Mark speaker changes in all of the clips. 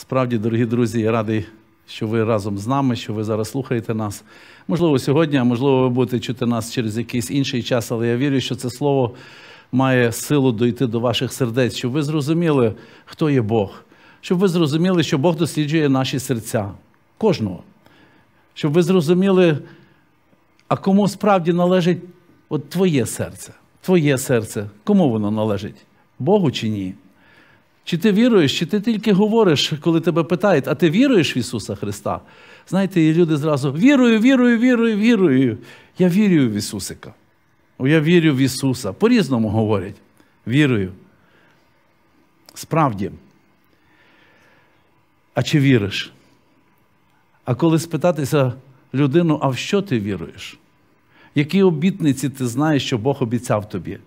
Speaker 1: Справді, дорогі друзі, я радий, що ви разом з нами, що ви зараз слухаєте нас. Можливо, сьогодні, а можливо, ви будете чути нас через якийсь інший час, але я вірю, що це слово має силу дойти до ваших сердець, щоб ви зрозуміли, хто є Бог, щоб ви зрозуміли, що Бог досліджує наші серця, кожного. Щоб ви зрозуміли, а кому справді належить от твоє серце, твоє серце, кому воно належить? Богу чи ні? Чи ти віруєш, чи ти тільки говориш, коли тебе питають, а ти віруєш в Ісуса Христа? Знаєте, і люди зразу вірую, вірую, вірую, вірую. Я вірю в Ісусика. Я вірю в Ісуса. По-різному говорять. Вірую. Справді. А чи віриш? А коли спитатися людину, а в що ти віруєш? Які обітниці ти знаєш, що Бог обіцяв тобі?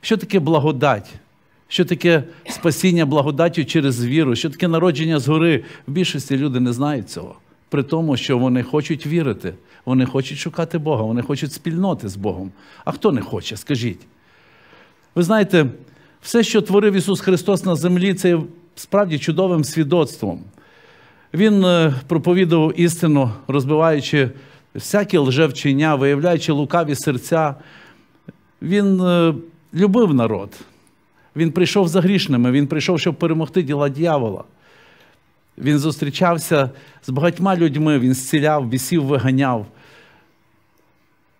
Speaker 1: Що таке благодать? що таке спасіння благодаттю через віру, що таке народження згори. В більшості люди не знають цього. При тому, що вони хочуть вірити, вони хочуть шукати Бога, вони хочуть спільноти з Богом. А хто не хоче, скажіть. Ви знаєте, все, що творив Ісус Христос на землі, це є справді чудовим свідоцтвом. Він е, проповідував істину, розбиваючи всякі лжевчення, виявляючи лукаві серця. Він е, любив народ. Він прийшов за грішними, він прийшов, щоб перемогти діла дьявола. Він зустрічався з багатьма людьми, він зціляв, бісів, виганяв,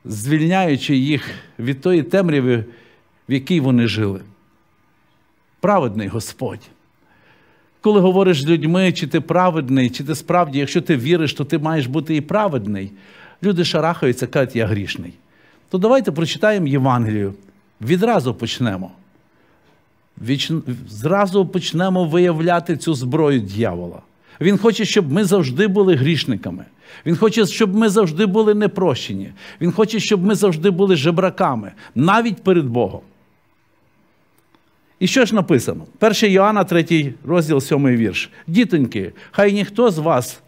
Speaker 1: звільняючи їх від тої темряви, в якій вони жили. Праведний Господь. Коли говориш з людьми, чи ти праведний, чи ти справді, якщо ти віриш, то ти маєш бути і праведний, люди шарахаються, кажуть, я грішний. То давайте прочитаємо Євангелію. Відразу почнемо віч... зразу почнемо виявляти цю зброю дьявола. Він хоче, щоб ми завжди були грішниками. Він хоче, щоб ми завжди були непрощені. Він хоче, щоб ми завжди були жебраками, навіть перед Богом. І що ж написано? 1 Йоанна, 3 розділ, 7 вірш. Дітоньки, хай ніхто з вас,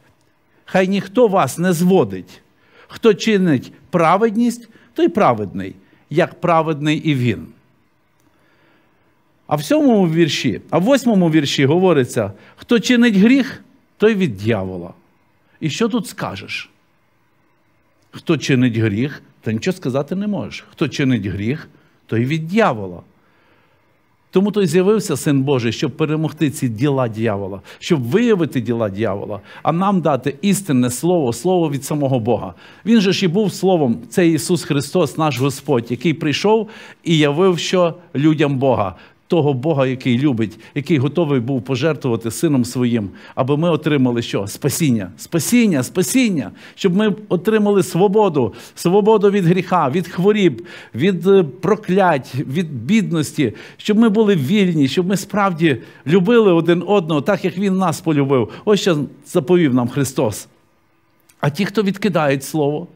Speaker 1: хай ніхто вас не зводить. Хто чинить праведність, той праведний, як праведний і він. А в сьомому вірші, а в восьмому вірші говориться: хто чинить гріх, той від дьявола. І що тут скажеш? Хто чинить гріх, то нічого сказати не можеш. Хто чинить гріх, той від дьявола. Тому той з'явився син Божий, щоб перемогти ці діла дьявола, щоб виявити діла дьявола, а нам дати істинне слово, слово від самого Бога. Він же ж і був Словом, це Ісус Христос, наш Господь, який прийшов і явив, що людям Бога того Бога, який любить, який готовий був пожертвувати сином своїм, аби ми отримали що? Спасіння, спасіння, спасіння, щоб ми отримали свободу, свободу від гріха, від хворіб, від е, проклять, від бідності, щоб ми були вільні, щоб ми справді любили один одного, так як Він нас полюбив. Ось що заповів нам Христос. А ті, хто відкидають Слово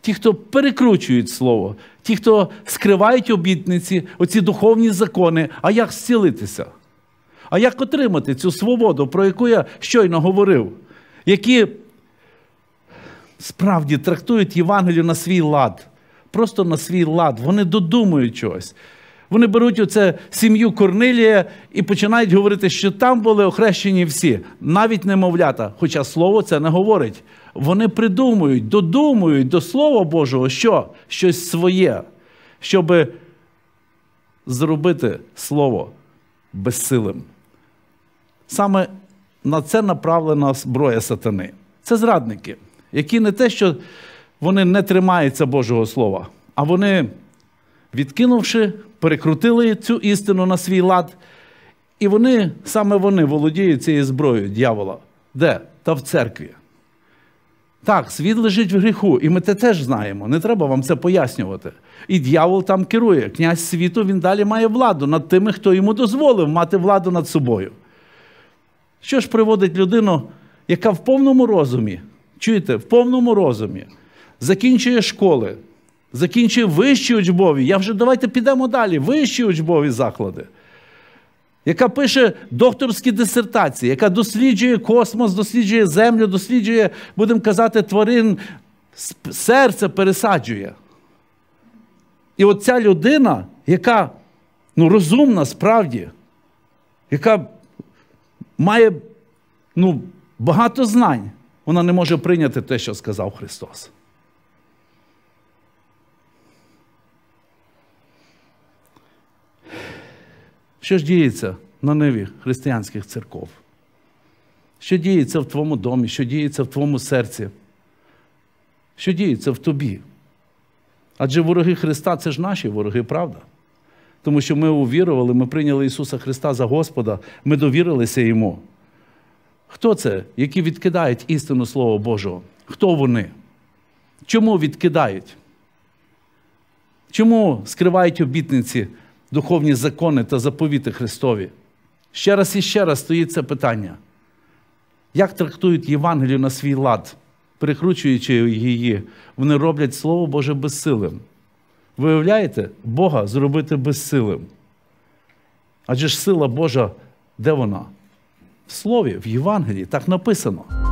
Speaker 1: ті, хто перекручують слово, ті, хто скривають обітниці, оці духовні закони, а як зцілитися? А як отримати цю свободу, про яку я щойно говорив, які справді трактують Євангелію на свій лад, просто на свій лад, вони додумують чогось. Вони беруть оце сім'ю Корнилія і починають говорити, що там були охрещені всі, навіть немовлята. Хоча слово це не говорить. Вони придумують, додумують до Слова Божого що? щось своє, щоб зробити слово безсилим. Саме на це направлена зброя сатани. Це зрадники, які не те, що вони не тримаються Божого Слова, а вони відкинувши, перекрутили цю істину на свій лад. І вони, саме вони володіють цією зброєю дьявола. Де? Та в церкві. Так, світ лежить в гріху, і ми це теж знаємо. Не треба вам це пояснювати. І дьявол там керує. Князь світу він далі має владу над тими, хто йому дозволив мати владу над собою. Що ж приводить людину, яка в повному розумі, чуєте, в повному розумі закінчує школи, закінчив вищі учбові. Я вже давайте підемо далі. Вищі учбові заклади, яка пише докторські дисертації, яка досліджує космос, досліджує землю, досліджує, будемо казати, тварин, серце пересаджує. І от ця людина, яка ну, розумна справді, яка має ну, багато знань, вона не може прийняти те, що сказав Христос. Що ж діється на ниві християнських церков? Що діється в твоєму домі, що діється в твоєму серці, що діється в тобі? Адже вороги Христа це ж наші вороги, правда? Тому що ми увірували, ми прийняли Ісуса Христа за Господа, ми довірилися Йому. Хто це, які відкидають істину Слова Божого? Хто вони? Чому відкидають? Чому скривають обітниці духовні закони та заповіти Христові. Ще раз і ще раз стоїть це питання. Як трактують Євангелію на свій лад, перекручуючи її, вони роблять Слово Боже безсилим. Виявляєте, Бога зробити безсилим. Адже ж сила Божа, де вона? В Слові, в Євангелії так написано.